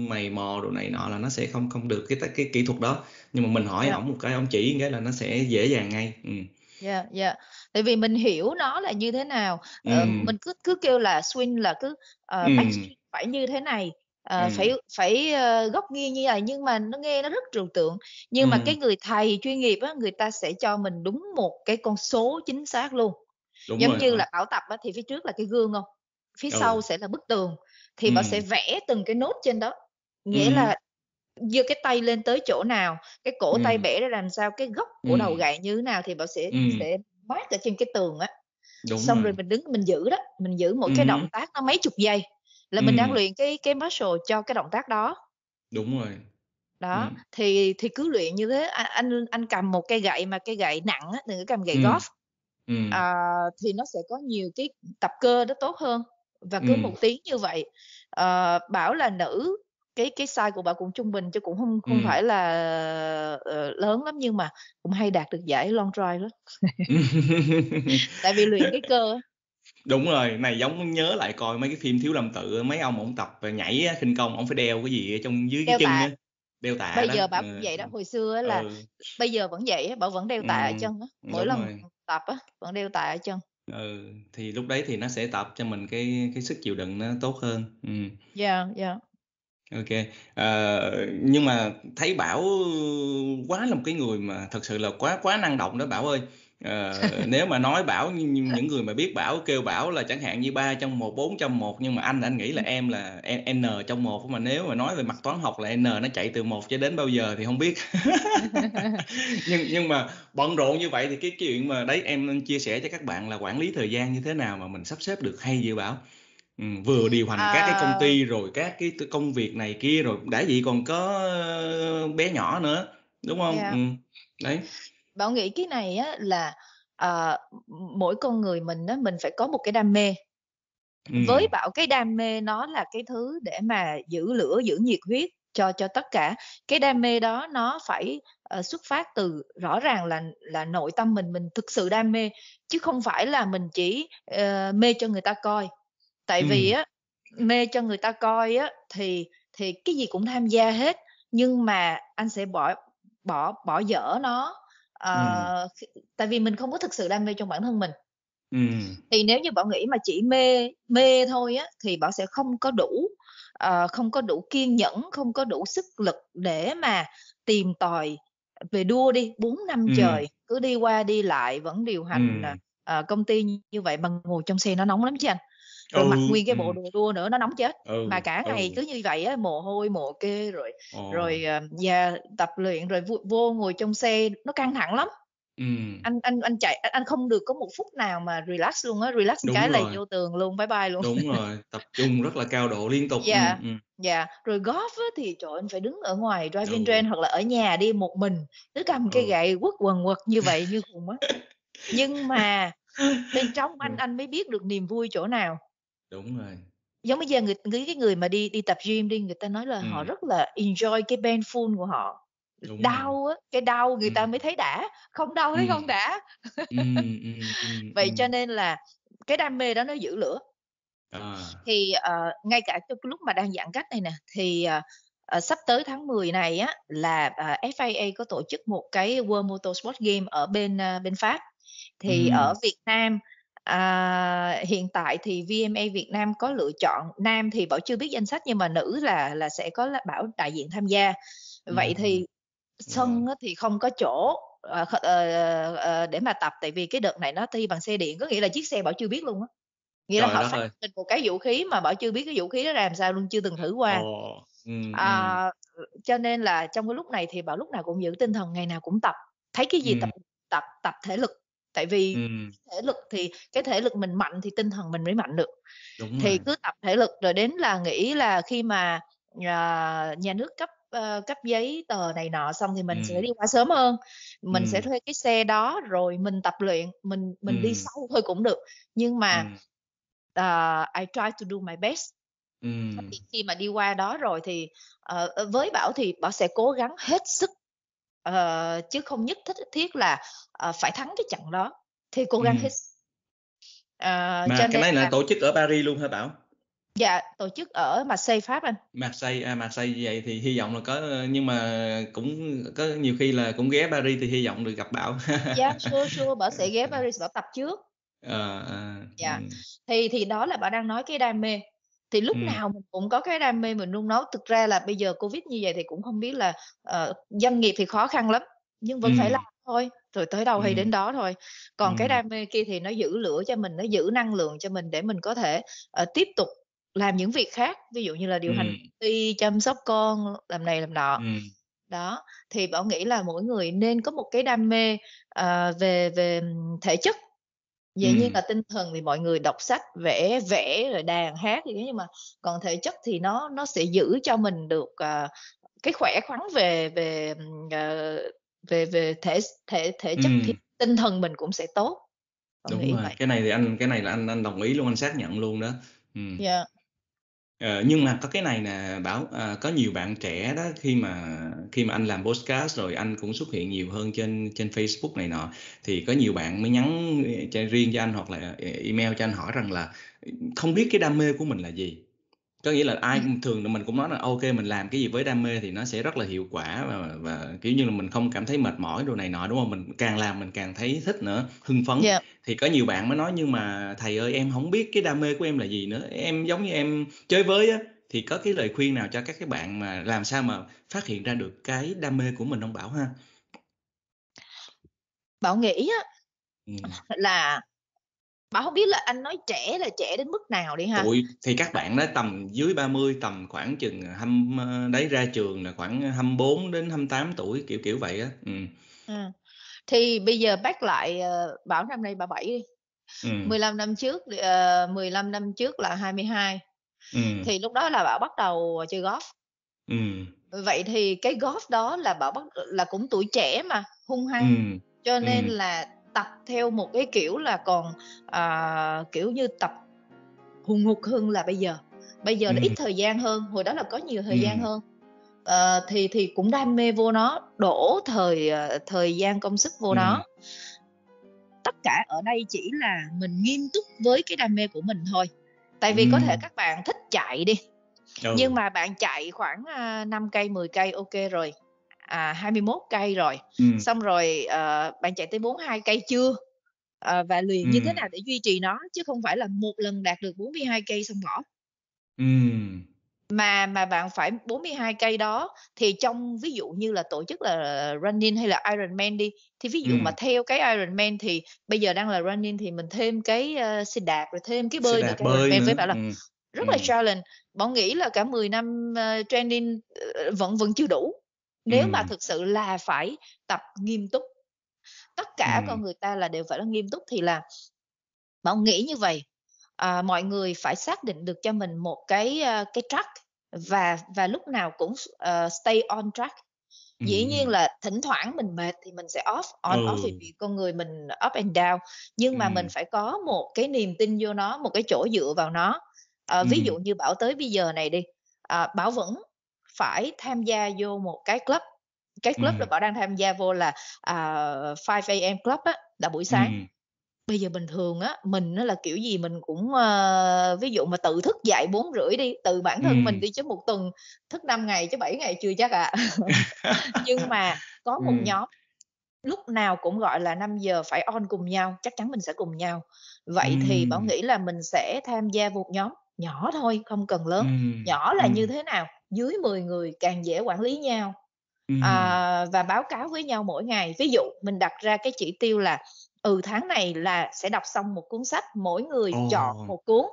mày mò đồ này nọ là nó sẽ không không được cái cái kỹ thuật đó nhưng mà mình hỏi yeah. Dạ. ổng một cái ổng chỉ một cái là nó sẽ dễ dàng ngay ừ dạ dạ tại vì mình hiểu nó là như thế nào ừ. ờ, mình cứ cứ kêu là swing là cứ uh, ừ. backstreet phải như thế này À, ừ. phải phải uh, góc nghiêng như vậy nhưng mà nó nghe nó rất trừu tượng nhưng ừ. mà cái người thầy chuyên nghiệp á người ta sẽ cho mình đúng một cái con số chính xác luôn đúng giống rồi. như là bảo tập á, thì phía trước là cái gương không phía ừ. sau sẽ là bức tường thì ừ. bảo sẽ vẽ từng cái nốt trên đó nghĩa ừ. là giơ cái tay lên tới chỗ nào cái cổ ừ. tay bẻ ra làm sao cái góc của ừ. đầu gậy như thế nào thì bảo sẽ ừ. sẽ mát ở trên cái tường á xong rồi. rồi mình đứng mình giữ đó mình giữ một ừ. cái động tác nó mấy chục giây là ừ. mình đang luyện cái cái muscle cho cái động tác đó đúng rồi đó ừ. thì thì cứ luyện như thế anh anh, anh cầm một cây gậy mà cây gậy nặng á đừng có cầm gậy ừ. golf ừ. À, thì nó sẽ có nhiều cái tập cơ đó tốt hơn và cứ ừ. một tiếng như vậy à, bảo là nữ cái cái size của bà cũng trung bình chứ cũng không không ừ. phải là uh, lớn lắm nhưng mà cũng hay đạt được giải long drive lắm *laughs* tại vì luyện cái cơ đúng rồi này giống nhớ lại coi mấy cái phim thiếu làm tự mấy ông ổng tập nhảy khinh công ổng phải đeo cái gì ở trong dưới đeo cái chân á đeo tạ bây đó. giờ bảo ừ. cũng ừ. vậy đó hồi xưa là ừ. bây giờ vẫn vậy bảo vẫn đeo tạ ừ. chân mỗi đúng lần rồi. tập á vẫn đeo tạ ở chân ừ thì lúc đấy thì nó sẽ tập cho mình cái cái sức chịu đựng nó tốt hơn ừ dạ yeah, dạ yeah. OK, ờ, nhưng mà thấy Bảo quá là một cái người mà thật sự là quá quá năng động đó Bảo ơi. Ờ, *laughs* nếu mà nói Bảo những người mà biết Bảo kêu Bảo là chẳng hạn như ba trong một, bốn trong một nhưng mà anh anh nghĩ là em là N trong một mà nếu mà nói về mặt toán học là N nó chạy từ một cho đến bao giờ thì không biết. *laughs* nhưng nhưng mà bận rộn như vậy thì cái chuyện mà đấy em chia sẻ cho các bạn là quản lý thời gian như thế nào mà mình sắp xếp được hay vậy Bảo? Ừ, vừa điều hành các cái công à. ty rồi các cái công việc này kia, rồi đã vậy còn có ờ, bé nhỏ nữa, đúng không Yeah. Dạ. Ừm, đấy. Bảo nghĩ cái này á là, ờ, mỗi con người mình á, mình phải có một cái đam mê. Ừ. Với Bảo cái đam mê nó là cái thứ để mà giữ lửa, giữ nhiệt huyết cho cho tất cả. Cái đam mê đó nó phải, ờ, xuất phát từ rõ ràng là là nội tâm mình, mình thực sự đam mê, chứ không phải là mình chỉ, ờ, mê cho người ta coi tại ừ. vì á mê cho người ta coi á thì thì cái gì cũng tham gia hết nhưng mà anh sẽ bỏ bỏ bỏ dở nó à, ừ. tại vì mình không có thực sự đam mê trong bản thân mình ừ. thì nếu như bảo nghĩ mà chỉ mê mê thôi á thì bảo sẽ không có đủ uh, không có đủ kiên nhẫn không có đủ sức lực để mà tìm tòi về đua đi 4 năm ừ. trời cứ đi qua đi lại vẫn điều hành ừ. uh, công ty như vậy bằng ngồi trong xe nó nóng lắm chứ anh rồi ừ, mặc nguyên cái bộ ừ. đồ đua nữa nó nóng chết ừ, mà cả ngày ừ. cứ như vậy á mồ hôi mồ kê rồi Ồ. Ờ. rồi và ờ, tập luyện rồi vô, vô ngồi trong xe nó căng thẳng lắm Ừ. anh anh anh chạy anh, không được có một phút nào mà relax luôn á relax đúng cái rồi. là vô tường luôn bye bye luôn đúng rồi *laughs* tập trung rất là cao độ liên tục ừ, dạ yeah. ừ. yeah. Dạ. rồi golf á, thì trời anh phải đứng ở ngoài driving ừ. range hoặc là ở nhà đi một mình cứ cầm ừ. cây gậy quất quần quật như vậy như khùng á *laughs* nhưng mà bên trong anh anh mới biết được niềm vui chỗ nào Đúng rồi. Giống bây giờ người người cái người mà đi đi tập gym đi người ta nói là ừ. họ rất là enjoy cái full của họ. Đúng đau á, cái đau người ừ. ta mới thấy đã, không đau thấy ừ. không đã. ừ, ừ, ừ, Vậy ừ. cho nên là cái đam mê đó nó giữ lửa. À. Thì uh, ngay cả trong lúc mà đang giãn cách này nè thì uh, uh, sắp tới tháng 10 này á là uh, FIA có tổ chức một cái World Motorsport Game ở bên uh, bên Pháp. Thì ừ. ở Việt Nam à, hiện tại thì VMA Việt Nam có lựa chọn nam thì bảo chưa biết danh sách nhưng mà nữ là là sẽ có là bảo đại diện tham gia ừ. vậy ừ. thì dạ. sân ừ. thì không có chỗ à, à, à, để mà tập tại vì cái đợt này nó thi bằng xe điện có nghĩa là chiếc xe bảo chưa biết luôn á nghĩa Trời là họ phát minh một cái vũ khí mà bảo chưa biết cái vũ khí đó làm sao luôn chưa từng thử qua ừ, ừ, à, cho nên là trong cái lúc này thì bảo lúc nào cũng giữ tinh thần ngày nào cũng tập thấy cái gì ừ. tập tập tập thể lực tại vì ừ. thể lực thì cái thể lực mình mạnh thì tinh thần mình mới mạnh được Đúng thì rồi. cứ tập thể lực rồi đến là nghĩ là khi mà nhà, nhà nước cấp uh, cấp giấy tờ này nọ xong thì mình ừ. sẽ đi qua sớm hơn mình ừ. sẽ thuê cái xe đó rồi mình tập luyện mình mình ừ. đi sâu thôi cũng được nhưng mà ừ. uh, I try to do my best Ừ. khi mà đi qua đó rồi thì uh, với bảo thì bảo sẽ cố gắng hết sức ờ, chứ không nhất thiết thiết là ờ, phải thắng cái trận đó thì cố gắng ừ. hết ờ, mà cho cái này là tổ chức ở Paris luôn hả Bảo dạ tổ chức ở Marseille Pháp anh Marseille à Marseille vậy thì hy vọng là có nhưng mà cũng có nhiều khi là cũng ghé Paris thì hy vọng được gặp Bảo dạ *laughs* sure sure bảo sẽ ghé Paris bảo tập trước à, à, dạ thì thì đó là bảo đang nói cái đam mê thì lúc Ừm. nào mình cũng có cái đam mê mình nung nấu. Thực ra là bây giờ Covid như vậy thì cũng không biết là, ờ, doanh nghiệp thì khó khăn lắm, nhưng vẫn phải làm thôi, rồi tới đâu hay đến đó thôi. Còn cái đam mê kia thì nó giữ lửa cho mình, nó giữ năng lượng cho mình để mình có thể, ờ, tiếp tục làm những việc khác, ví dụ như là điều hành Ừm. ty, chăm sóc con, làm này làm nọ. Ừm. Đó, thì Bảo nghĩ là mỗi người nên có một cái đam mê, ờ, về về, thể chất dĩ ừ. nhiên là tinh thần thì mọi người đọc sách vẽ vẽ rồi đàn hát gì đó nhưng mà còn thể chất thì nó nó sẽ giữ cho mình được uh, cái khỏe khoắn về về uh, về về thể thể thể chất ừ. thì tinh thần mình cũng sẽ tốt Còn đúng rồi vậy. cái này thì anh cái này là anh anh đồng ý luôn anh xác nhận luôn đó ừ. yeah. Dạ. Ờ, nhưng mà có cái này là bảo à, có nhiều bạn trẻ đó khi mà khi mà anh làm podcast rồi anh cũng xuất hiện nhiều hơn trên trên Facebook này nọ thì có nhiều bạn mới nhắn ờ, cho, riêng cho anh hoặc là email cho anh hỏi rằng là không biết cái đam mê của mình là gì có nghĩa là ai ừ. thường mình cũng nói là ok mình làm cái gì với đam mê thì nó sẽ rất là hiệu quả và, và kiểu như là mình không cảm thấy mệt mỏi đồ này nọ đúng không mình càng làm mình càng thấy thích nữa hưng phấn yeah. Dạ thì có nhiều bạn mới nói nhưng mà thầy ơi em không biết cái đam mê của em là gì nữa em giống như em chơi với á thì có cái lời khuyên nào cho các cái bạn mà làm sao mà phát hiện ra được cái đam mê của mình không bảo ha bảo nghĩ á ừ. là bảo không biết là anh nói trẻ là trẻ đến mức nào đi ha Ui, thì các bạn đó tầm dưới 30 tầm khoảng chừng hâm ờ, đấy ra trường là khoảng 24 đến 28 tuổi kiểu kiểu vậy á ừ. ừ thì bây giờ bác lại ờ, bảo năm nay bà bảy đi ừ. 15 năm trước uh, ờ, 15 năm trước là 22 ừ. thì lúc đó là bảo bắt đầu chơi góp, ừ. vậy thì cái góp đó là bảo bắt là cũng tuổi trẻ mà hung hăng ừ. cho nên ừ. là tập theo một cái kiểu là còn uh, kiểu như tập hùng hục hơn là bây giờ bây giờ ừ. nó ít thời gian hơn hồi đó là có nhiều thời ừ. gian hơn uh, thì thì cũng đam mê vô nó đổ thời uh, thời gian công sức vô ừ. nó tất cả ở đây chỉ là mình nghiêm túc với cái đam mê của mình thôi tại vì ừ. có thể các bạn thích chạy đi ừ. nhưng mà bạn chạy khoảng uh, ờ, 5 cây 10 cây ok rồi à 21 cây rồi ừ. xong rồi uh, bạn chạy tới 42 cây chưa uh, và luyện ừ. như thế ừ. nào để duy trì nó chứ không phải là một lần đạt được 42 cây xong bỏ ừ mà mà bạn phải 42 cây đó thì trong ví dụ như là tổ chức là running hay là Ironman đi thì ví dụ ừ. mà theo cái Ironman thì bây giờ đang là running thì mình thêm cái uh, xe đạp rồi thêm cái bơi nữa cái Ironman với bạn là ừ. rất ừ. là challenge. Bọn nghĩ là cả 10 năm uh, training uh, vẫn vẫn chưa đủ. Nếu ừ. mà thực sự là phải tập nghiêm túc. Tất cả ừ. con người ta là đều phải là nghiêm túc thì là bọn nghĩ như vậy à, mọi người phải xác định được cho mình một cái ờ, cái track và và lúc nào cũng uh, stay on track dĩ ừ. nhiên là thỉnh thoảng mình mệt thì mình sẽ off on ừ. off vì con người mình up and down nhưng mà ừ. mình phải có một cái niềm tin vô nó một cái chỗ dựa vào nó à, ví dụ như bảo tới bây giờ này đi à, bảo vẫn phải tham gia vô một cái club cái club là bảo đang tham gia vô là uh, 5 am club á là buổi sáng bây giờ bình thường á mình nó là kiểu gì mình cũng uh, ví dụ mà tự thức dậy bốn rưỡi đi từ bản thân ừ. mình đi chứ một tuần thức 5 ngày chứ 7 ngày chưa chắc ạ à. *laughs* nhưng mà có một ừ. nhóm lúc nào cũng gọi là 5 giờ phải on cùng nhau chắc chắn mình sẽ cùng nhau vậy ừ. thì bảo nghĩ là mình sẽ tham gia một nhóm nhỏ thôi không cần lớn ừ. nhỏ là ừ. như thế nào dưới 10 người càng dễ quản lý nhau ừ. à, và báo cáo với nhau mỗi ngày ví dụ mình đặt ra cái chỉ tiêu là ừ tháng này là sẽ đọc xong một cuốn sách mỗi người oh. chọn một cuốn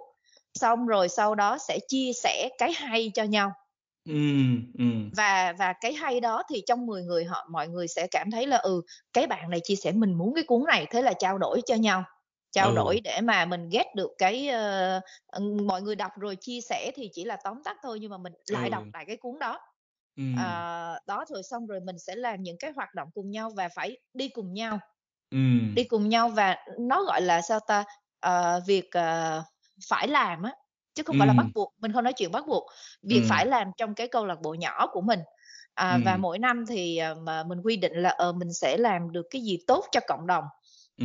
xong rồi sau đó sẽ chia sẻ cái hay cho nhau Ừ, ừ. và và cái hay đó thì trong 10 người họ mọi người sẽ cảm thấy là ừ cái bạn này chia sẻ mình muốn cái cuốn này thế là trao đổi cho nhau trao ừ. đổi để mà mình ghét được cái uh, mọi người đọc rồi chia sẻ thì chỉ là tóm tắt thôi nhưng mà mình ừ. lại ừ. đọc lại cái cuốn đó ừ. à, đó rồi xong rồi mình sẽ làm những cái hoạt động cùng nhau và phải đi cùng nhau Đi cùng nhau và nó, gọi là, sao ta, ờ, việc, ờ, phải làm á, chứ không phải là bắt buộc, mình không nói chuyện bắt buộc, việc Ừm. phải làm trong cái câu lạc bộ nhỏ của mình. À, và mỗi năm thì, ờ, mà mình quy định là, ờ, mình sẽ làm được cái gì tốt cho cộng đồng,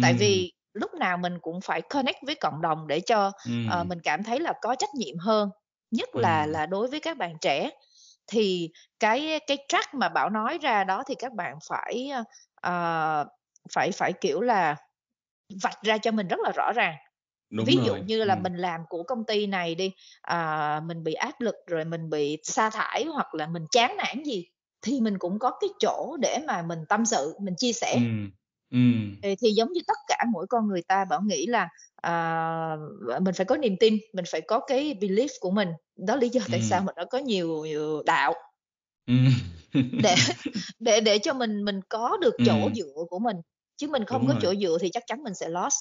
tại vì lúc nào mình cũng phải connect với cộng đồng để cho, ờ, Ừm. mình cảm thấy là có trách nhiệm hơn, nhất là là đối với các bạn trẻ. Thì cái cái track mà Bảo nói ra đó thì các bạn phải, ơ, ờ, ờ, phải phải kiểu là vạch ra cho mình rất là rõ ràng Đúng ví dụ như là ừ. mình làm của công ty này đi à, mình bị áp lực rồi mình bị sa thải hoặc là mình chán nản gì thì mình cũng có cái chỗ để mà mình tâm sự mình chia sẻ ừ. Ừ. Thì, thì giống như tất cả mỗi con người ta bảo nghĩ là à, mình phải có niềm tin mình phải có cái belief của mình đó lý do tại ừ. sao mình đã có nhiều, nhiều đạo Ừ. Để *laughs* để để cho mình mình có được ừ. chỗ Ừm. dựa của mình, chứ mình không Đúng có rồi. chỗ dựa thì chắc chắn mình sẽ lost.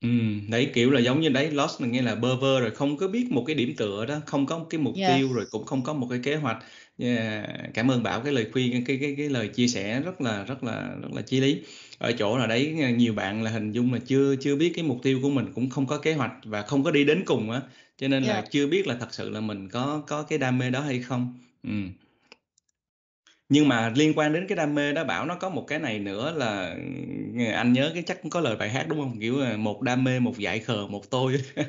Ừ đấy, kiểu là, giống như đấy, lost mình nghe là bơ vơ rồi, không có biết một cái điểm tựa đó, không có một cái mục Yeah. tiêu rồi cũng không có một cái kế hoạch. Yeah, cảm ơn Bảo cái lời khuyên, cái cái cái lời chia sẻ rất là rất là rất là chi lý. Ở chỗ là đấy, ờ, nhiều bạn là hình dung là chưa chưa biết cái mục tiêu của mình, cũng không có kế hoạch và không có đi đến cùng á, cho nên là chưa biết là thật sự là mình có có cái đam mê đó hay không. Ừ nhưng mà liên quan đến cái đam mê đó bảo nó có một cái này nữa là ừ, anh nhớ cái chắc cũng có lời bài hát đúng không kiểu một đam mê một dại khờ một tôi *laughs*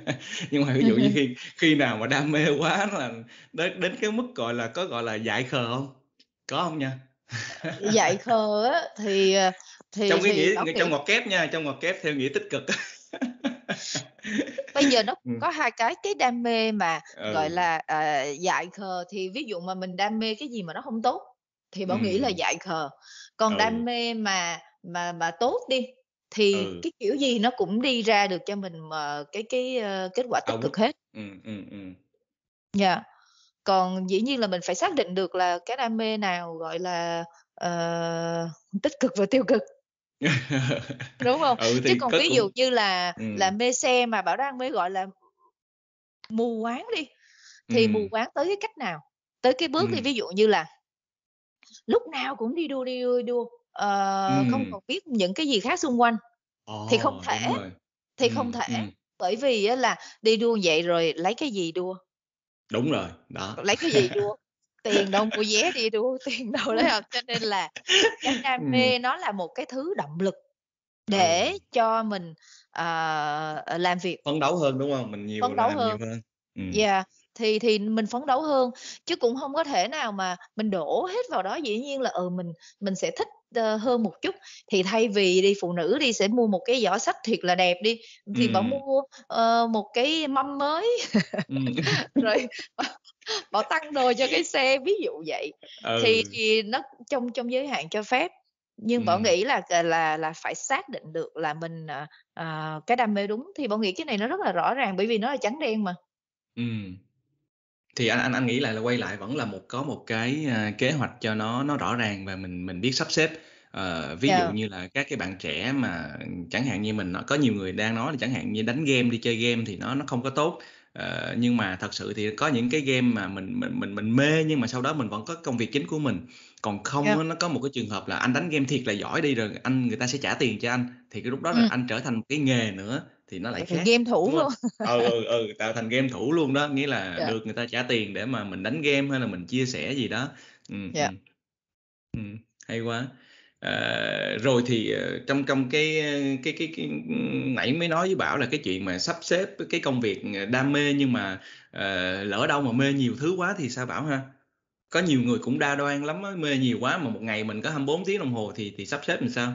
nhưng mà ví dụ như ừ. khi, khi nào mà đam mê quá là đến, đến cái mức gọi là có gọi là dại khờ không có không nha *laughs* dại khờ á thì ờ, thì trong cái thì nghĩa trong ngoặc kép nha trong ngoặc kép theo nghĩa tích cực bây giờ nó *laughs* ừ. có hai cái cái đam mê mà ừ. gọi là uh, dại khờ thì ví dụ mà mình đam mê cái gì mà nó không tốt thì bảo ừ. nghĩ là dạy khờ còn ừ. đam mê mà mà mà tốt đi thì ừ. cái kiểu gì nó cũng đi ra được cho mình mà ờ, cái cái uh, kết quả tích cực hết ừ ừ ừ dạ yeah. còn dĩ nhiên là mình phải xác định được là cái đam mê nào gọi là uh, tích cực và tiêu cực *laughs* đúng không ừ, chứ còn ví dụ cũng... như là ừ. là mê xe mà bảo đang mới gọi là mù quáng đi thì ừ. mù quáng tới cái cách nào tới cái bước ừ. đi ví dụ như là lúc nào cũng đi đua đi đua đi đua uh, ừ. không còn biết những cái gì khác xung quanh oh, thì không thể thì ừ, không thể ừ. bởi vì là đi đua vậy rồi lấy cái gì đua đúng rồi đó lấy cái gì đua tiền đâu của vé đi đua *laughs* tiền đâu lấy học cho nên là cái đam mê ừ. nó là một cái thứ động lực ừ. để ừ. cho mình uh, làm việc phấn đấu hơn đúng không mình nhiều phấn đấu hơn, nhiều Yeah thì thì mình phấn đấu hơn chứ cũng không có thể nào mà mình đổ hết vào đó dĩ nhiên là ừ mình mình sẽ thích ờ, hơn một chút thì thay vì đi phụ nữ đi sẽ mua một cái giỏ sách thiệt là đẹp đi thì ừ. bảo mua uh, một cái mâm mới ừ. *laughs* rồi bảo tăng đồ cho cái xe ví dụ vậy ừ. thì thì nó trong trong giới hạn cho phép nhưng ừ. bảo nghĩ là là là phải xác định được là mình à, cái đam mê đúng thì bảo nghĩ cái này nó rất là rõ ràng bởi vì nó là trắng đen mà ừ thì anh anh anh nghĩ lại là quay lại vẫn là một có một cái à, kế hoạch cho nó nó rõ ràng và mình mình biết sắp xếp Ờ, ví yeah. dụ dạ. như là các cái bạn trẻ mà chẳng hạn như mình có nhiều người đang nói là chẳng hạn như đánh game đi chơi game thì nó nó không có tốt ờ, nhưng mà thật sự thì có những cái game mà mình mình mình mình mê nhưng mà sau đó mình vẫn có công việc chính của mình còn không yeah. Dạ. nó có một cái trường hợp là anh đánh game thiệt là giỏi đi rồi anh người ta sẽ trả tiền cho anh thì cái lúc đó là ừ. anh trở thành một cái nghề nữa thì nó lại khác game thủ luôn ừ ừ ừ tạo thành game thủ luôn đó nghĩa là yeah. *laughs* Dạ. được người ta trả tiền để mà mình đánh game hay là mình chia sẻ gì đó ừ, yeah. Ừ. Dạ. ừ. hay quá À, rồi thì ờ, trong trong cái, cái cái cái nãy mới nói với bảo là cái chuyện mà sắp xếp cái công việc ờ, đam mê nhưng mà à, lỡ đâu mà mê nhiều thứ quá thì sao bảo ha có nhiều người cũng đa đoan lắm mê nhiều quá mà một ngày mình có 24 tiếng đồng hồ thì thì sắp xếp làm sao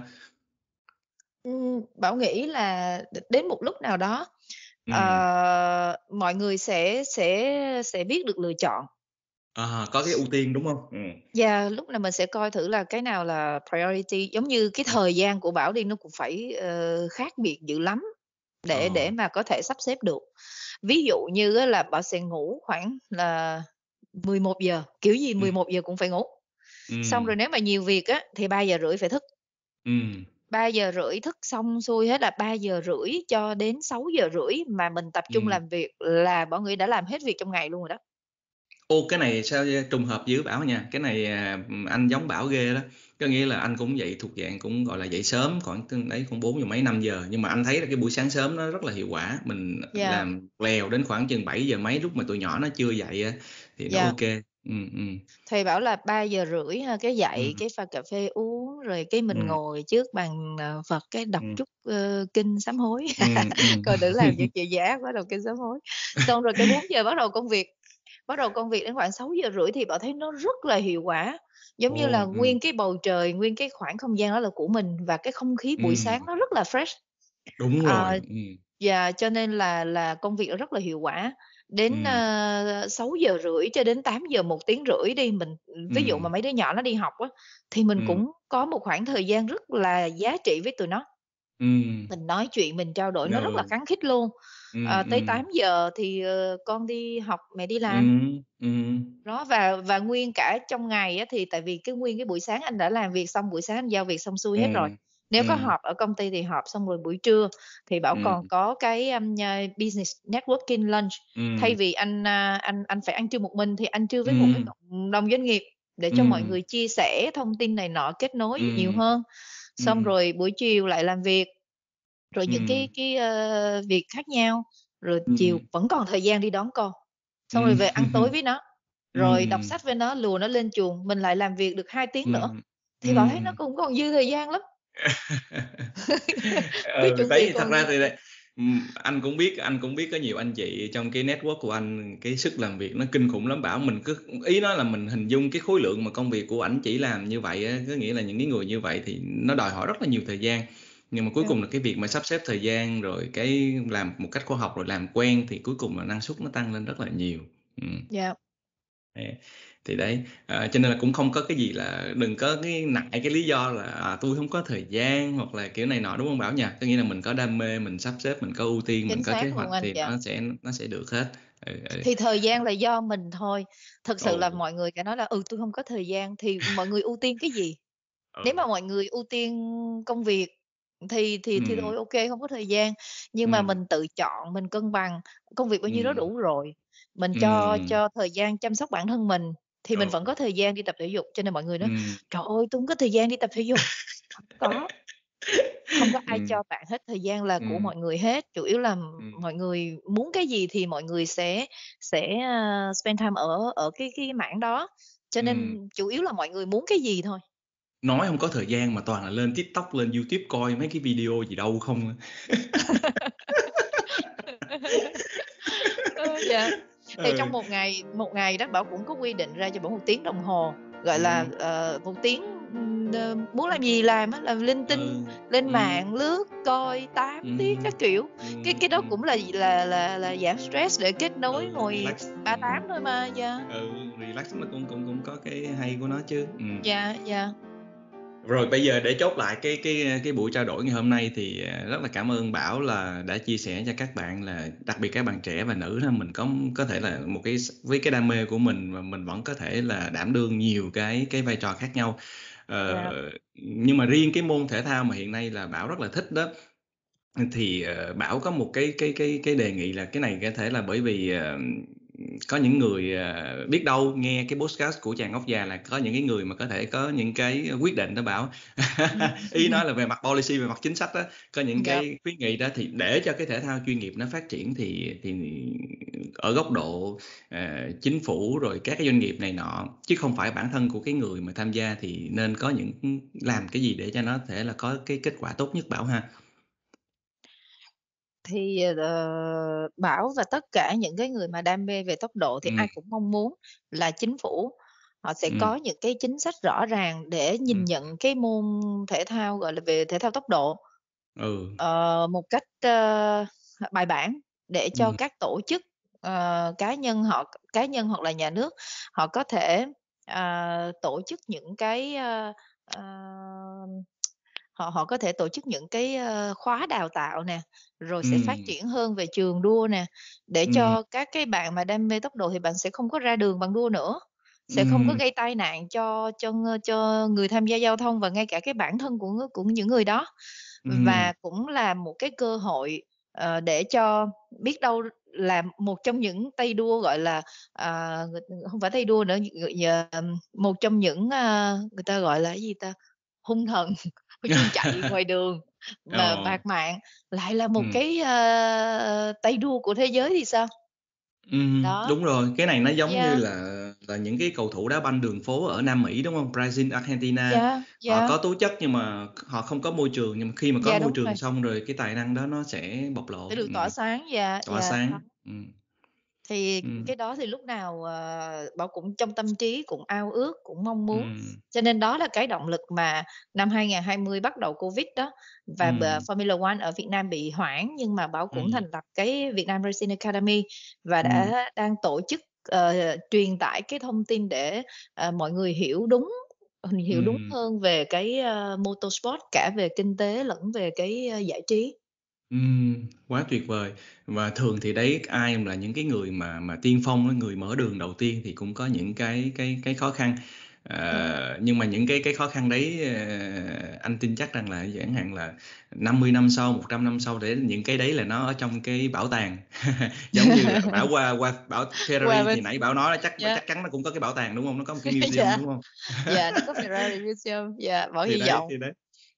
Bảo nghĩ là đến một lúc nào đó, Ừm. ờ, mọi người sẽ sẽ sẽ biết được lựa chọn. À, có cái ưu tiên, đúng hông? Ừm. Yeah, lúc nào mình sẽ coi thử là cái nào là priority, giống như cái thời gian của Bảo đi nó cũng phải, ờ, khác biệt dữ lắm để để ờ. mà có thể sắp xếp được. Ví dụ như là Bảo sẽ ngủ khoảng là 11 giờ kiểu gì 11 Ừm. giờ cũng phải ngủ, xong rồi nếu mà nhiều việc á thì giờ rưỡi phải thức. Ừm. 3 giờ rưỡi thức xong xuôi hết là 3 giờ rưỡi cho đến 6 giờ rưỡi mà mình tập trung ừ. làm việc là bọn người đã làm hết việc trong ngày luôn rồi đó ô cái này sao trùng hợp với bảo nha cái này à, anh giống bảo ghê đó có nghĩa là anh cũng dậy thuộc dạng cũng gọi là dậy sớm khoảng đấy khoảng bốn giờ mấy năm giờ nhưng mà anh thấy là cái buổi sáng sớm nó rất là hiệu quả mình yeah. Dạ. làm lèo đến khoảng chừng 7 giờ mấy lúc mà tụi nhỏ nó chưa dậy thì nó yeah. Dạ. ok thầy ừm. Thì bảo là 3:30 ha, cái dậy, Ừm. cái pha cà phê uống, rồi cái mình Ừm. ngồi trước bàn, ờ, Phật, cái đọc Ừm. chút, ơ, ờ, kinh sám hối, Ừm, ừm. *laughs* coi thử làm việc gì dã, bắt đầu kinh sám hối. Xong rồi cái giờ bắt đầu công việc, bắt đầu công việc đến khoảng giờ rưỡi thì Bảo thấy nó rất là hiệu quả, giống như là nguyên cái bầu trời, nguyên cái khoảng không gian đó là của mình và cái không khí buổi sáng nó rất là fresh. Đúng ờ, rồi, Ờ, ừm. yeah, dạ, cho nên là là công việc rất là hiệu quả. Đến, Ừm. Ờ, giờ rưỡi cho đến giờ một tiếng rưỡi đi, mình ví dụ mà mấy đứa nhỏ nó đi học á, thì mình Ừm. cũng có một khoảng thời gian rất là giá trị với tụi nó. Ừm. Mình nói chuyện, mình trao đổi nó rất là Rồi. khắng khít luôn. Ừm, Ờ, tới ừm. giờ thì, ờ, con đi học, mẹ đi làm. Ừm, ừm. Đó, và và nguyên cả trong ngày á, thì tại vì cái nguyên cái buổi sáng anh đã làm việc xong, buổi sáng anh giao việc xong xuôi hết rồi. Ừm nếu ừ. có họp ở công ty thì họp xong rồi buổi trưa thì bảo ừ. còn có cái um, business networking lunch ừ. thay vì anh à, anh anh phải ăn trưa một mình thì anh trưa với ừ. một cái đồng doanh nghiệp để cho ừ. mọi người chia sẻ thông tin này nọ kết nối ừ. nhiều hơn xong ừ. rồi buổi chiều lại làm việc rồi những ừ. cái cái uh, việc khác nhau rồi ừ. chiều vẫn còn thời gian đi đón con xong ừ. rồi về ăn tối với nó *laughs* rồi ừ. đọc sách với nó lùa nó lên chuồng mình lại làm việc được hai tiếng nữa thì ừ. bảo thấy nó cũng còn dư thời gian lắm *laughs* *laughs* ừ, đấy thật ra thì ừ, anh cũng biết anh cũng biết có nhiều anh chị trong cái network của anh cái sức làm việc nó kinh khủng lắm bảo mình cứ ý nó là mình hình dung cái khối lượng mà công việc của ảnh chỉ làm như vậy á, có nghĩa là những cái người như vậy thì nó đòi hỏi rất là nhiều thời gian nhưng mà cuối ừ. cùng là cái việc mà sắp xếp thời gian rồi cái làm một cách khoa học rồi làm quen thì cuối cùng là năng suất nó tăng lên rất là nhiều. Ừ. Yeah. Dạ thì đấy à, cho nên là cũng không có cái gì là đừng có cái nại cái lý do là à, tôi không có thời gian hoặc là kiểu này nọ đúng không bảo nhỉ có nghĩa là mình có đam mê mình sắp xếp mình có ưu tiên Chính mình có kế hoạch thì dạ. nó sẽ nó sẽ được hết ừ, ừ. thì thời gian là do mình thôi thực sự ừ. là mọi người cả nói là ừ tôi không có thời gian thì mọi người ưu tiên cái gì ừ. nếu mà mọi người ưu tiên công việc thì thì thì thôi ok không có thời gian nhưng ừ. mà mình tự chọn mình cân bằng công việc bao nhiêu ừ. đó đủ rồi mình cho Ừm. cho thời gian chăm sóc bản thân mình thì mình ờ. vẫn có thời gian đi tập thể dục cho nên mọi người nói Ừm. trời ơi tôi không có thời gian đi tập thể dục không có không có ai Ừm. cho bạn hết thời gian là của Ừm. mọi người hết chủ yếu là Ừm. mọi người muốn cái gì thì mọi người sẽ sẽ à, spend time ở ở cái cái mảng đó cho Ừm. nên chủ yếu là mọi người muốn cái gì thôi Nói không có thời gian mà toàn là lên TikTok, lên YouTube coi mấy cái video gì đâu không *laughs* Ơ, dạ thì ừ. trong một ngày một ngày đó bảo cũng có quy định ra cho bảo một tiếng đồng hồ gọi ừ. là ờ, uh, một tiếng uh, muốn làm gì làm á là linh tinh ừ. lên ừ. mạng lướt coi tám ừ. tiếng các kiểu ừ. cái cái đó ừ. cũng là là là là giảm stress để kết nối ừ. ngồi ba ừ. tám thôi mà dạ yeah. ừ relax nó cũng cũng cũng có cái hay của nó chứ ừ dạ yeah, dạ. yeah rồi bây giờ để chốt lại cái cái cái buổi trao đổi ngày hôm nay thì à, rất là cảm ơn Bảo là đã chia sẻ cho các bạn là đặc biệt các bạn trẻ và nữ là mình có có thể là một cái với cái đam mê của mình mà mình vẫn có thể là đảm đương nhiều cái cái vai trò khác nhau. Ờ, yeah. Dạ. nhưng mà riêng cái môn thể thao mà hiện nay là Bảo rất là thích đó thì ờ, Bảo có một cái cái cái cái đề nghị là cái này có thể là bởi vì uh, có những người à, biết đâu nghe cái podcast của chàng ốc già là có những cái người mà có thể có những cái quyết định đó bảo *laughs* ý nói là về mặt policy về mặt chính sách đó có những dạ. cái khuyến nghị đó thì để cho cái thể thao chuyên nghiệp nó phát triển thì thì ở góc độ uh, chính phủ rồi các cái doanh nghiệp này nọ chứ không phải bản thân của cái người mà tham gia thì nên có những làm cái gì để cho nó thể là có cái kết quả tốt nhất bảo ha thì ờ, Bảo và tất cả những cái người mà đam mê về tốc độ thì Ừm. ai cũng mong muốn là chính phủ họ sẽ Ừm. có những cái chính sách rõ ràng để nhìn Ừm. nhận cái môn thể thao, gọi là, về thể thao tốc độ, Ừ. ờ, một cách, ơ, ờ, bài bản để cho Ừm. các tổ chức, ờ, cá nhân họ cá nhân hoặc là nhà nước họ có thể, à, tổ chức những cái, ơ, ờ, ờ họ họ có thể tổ chức những cái ờ, khóa đào tạo nè rồi sẽ phát triển hơn về trường đua nè để Ừm. cho các cái bạn mà đam mê tốc độ thì bạn sẽ không có ra đường bằng đua nữa sẽ không có gây tai nạn cho cho cho người tham gia giao thông và ngay cả cái bản thân của của những người đó Ừm. và cũng là một cái cơ hội ờ, để cho biết đâu là một trong những tay đua gọi là à, không phải tay đua nữa một trong những à, người ta gọi là gì ta hung thần coi như chạy ngoài đường và *laughs* Ồ. bạc mạng lại là một ừ. cái uh, tay đua của thế giới thì sao Ừ, đó. đúng rồi cái này nó giống yeah. như là là những cái cầu thủ đá banh đường phố ở Nam Mỹ đúng không Brazil Argentina yeah, yeah. họ có tố chất nhưng mà họ không có môi trường nhưng mà khi mà có yeah, môi trường rồi. xong rồi cái tài năng đó nó sẽ bộc lộ sẽ được tỏa sáng dạ yeah, tỏa yeah. sáng yeah. ừ thì ừ. cái đó thì lúc nào uh, bảo cũng trong tâm trí cũng ao ước cũng mong muốn ừ. cho nên đó là cái động lực mà năm 2020 bắt đầu covid đó và ừ. Formula One ở Việt Nam bị hoãn nhưng mà bảo cũng ừ. thành lập cái Việt Nam Racing Academy và đã ừ. đang tổ chức uh, truyền tải cái thông tin để uh, mọi người hiểu đúng hiểu ừ. đúng hơn về cái uh, motorsport cả về kinh tế lẫn về cái uh, giải trí Ừm, quá tuyệt vời. Và thường thì đấy ai là những cái người mà mà tiên phong người mở đường đầu tiên thì cũng có những cái cái cái khó khăn. À, Ừm. nhưng mà những cái cái khó khăn đấy, ờ, anh tin chắc rằng là chẳng hạn là 50 năm sau, 100 năm sau để những cái đấy là nó ở trong cái bảo tàng. *laughs* Giống như là *laughs* bảo qua qua bảo Qua Ferrari thì nãy bảo nói là chắc dạ. chắc chắn nó cũng có cái bảo tàng, đúng không Nó có một cái *laughs* dạ. museum, Dạ. đúng không Dạ, nó có Ferrari Museum, dạ, vẫn Thì hy đấy, thì đấy.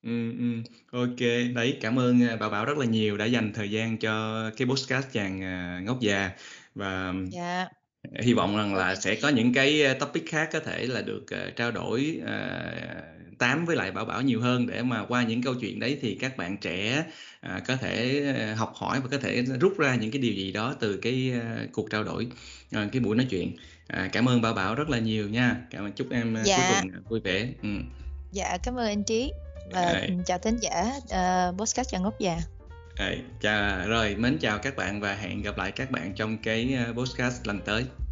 Ừm, ừm, Đấy, cảm ơn, a, à, Bảo Bảo rất là nhiều đã dành thời gian cho cái podcast Chàng, à, ngốc già và Dạ. hy vọng rằng là sẽ có những cái, à, topic khác có thể là được, trao đổi, Tám với lại Bảo Bảo nhiều hơn để mà qua những câu chuyện đấy thì các bạn trẻ, có thể, học hỏi và có thể rút ra những cái điều gì đó từ cái, cuộc trao đổi, cái buổi nói chuyện. cảm ơn Bảo Bảo rất là nhiều nha. Cảm ơn chúc em, a, dạ. cuối tuần, vui vẻ. Ừm. Dạ, cảm ơn anh Trí và Đấy. chào thính giả uh, podcast Trần Ngốc già. Đấy, chào rồi mến chào các bạn và hẹn gặp lại các bạn trong cái ờ, podcast lần tới.